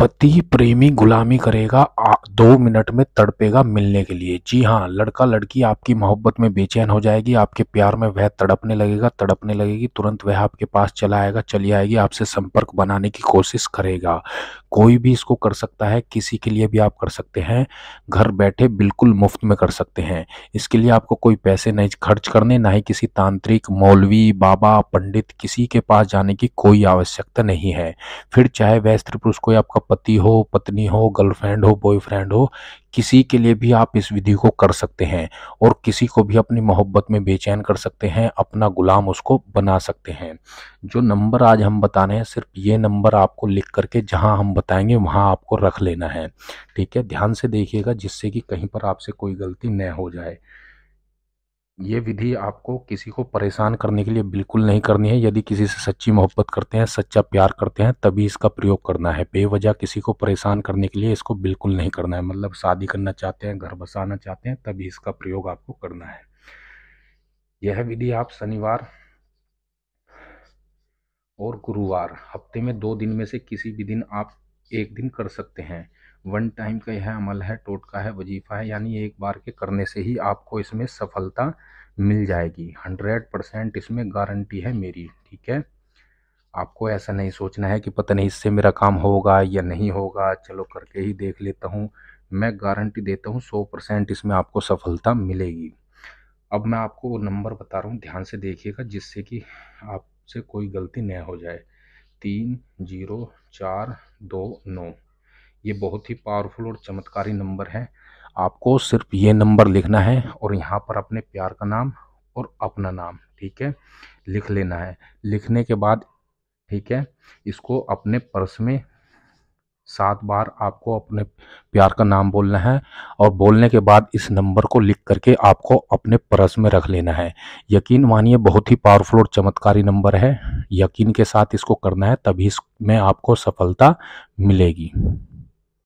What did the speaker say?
पति प्रेमी गुलामी करेगा आ, दो मिनट में तड़पेगा मिलने के लिए जी हाँ लड़का लड़की आपकी मोहब्बत में बेचैन हो जाएगी आपके प्यार में वह तड़पने लगेगा तड़पने लगेगी तुरंत वह आपके पास चला आएगा चली आएगी आपसे संपर्क बनाने की कोशिश करेगा कोई भी इसको कर सकता है किसी के लिए भी आप कर सकते हैं घर बैठे बिल्कुल मुफ्त में कर सकते हैं इसके लिए आपको कोई पैसे नहीं खर्च करने ना ही किसी तांत्रिक मौलवी बाबा पंडित किसी के पास जाने की कोई आवश्यकता नहीं है फिर चाहे वह स्त्री पुरुष कोई आपका पति हो पत्नी हो गर्लफ्रेंड हो बॉयफ्रेंड हो किसी के लिए भी आप इस विधि को कर सकते हैं और किसी को भी अपनी मोहब्बत में बेचैन कर सकते हैं अपना गुलाम उसको बना सकते हैं जो नंबर आज हम बता रहे हैं सिर्फ ये नंबर आपको लिख करके जहां हम बताएंगे वहां आपको रख लेना है ठीक है ध्यान से देखिएगा जिससे कि कहीं पर आपसे कोई गलती न हो जाए ये विधि आपको किसी को परेशान करने के लिए बिल्कुल नहीं करनी है यदि किसी से सच्ची मोहब्बत करते हैं सच्चा प्यार करते हैं तभी इसका प्रयोग करना है बेवजह किसी को परेशान करने के लिए इसको बिल्कुल नहीं करना है मतलब शादी करना चाहते हैं घर बसाना चाहते हैं तभी इसका प्रयोग आपको करना है यह विधि आप शनिवार और गुरुवार हफ्ते में दो दिन में से किसी भी दिन आप एक दिन कर सकते हैं वन टाइम का यह अमल है टोटका है वजीफ़ा है यानी एक बार के करने से ही आपको इसमें सफलता मिल जाएगी हंड्रेड परसेंट इसमें गारंटी है मेरी ठीक है आपको ऐसा नहीं सोचना है कि पता नहीं इससे मेरा काम होगा या नहीं होगा चलो करके ही देख लेता हूँ मैं गारंटी देता हूँ सौ परसेंट इसमें आपको सफलता मिलेगी अब मैं आपको वो नंबर बता रहा हूँ ध्यान से देखिएगा जिससे कि आपसे कोई गलती न हो जाए तीन जीरो चार दो नौ ये बहुत ही पावरफुल और चमत्कारी नंबर है आपको सिर्फ ये नंबर लिखना है और यहाँ पर अपने प्यार का नाम और अपना नाम ठीक है लिख लेना है लिखने के बाद ठीक है इसको अपने पर्स में सात बार आपको अपने प्यार का नाम बोलना है और बोलने के बाद इस नंबर को लिख करके आपको अपने पर्स में रख लेना है यकीन मानिए बहुत ही पावरफुल और चमत्कारी नंबर है यकीन के साथ इसको करना है तभी इसमें आपको सफलता मिलेगी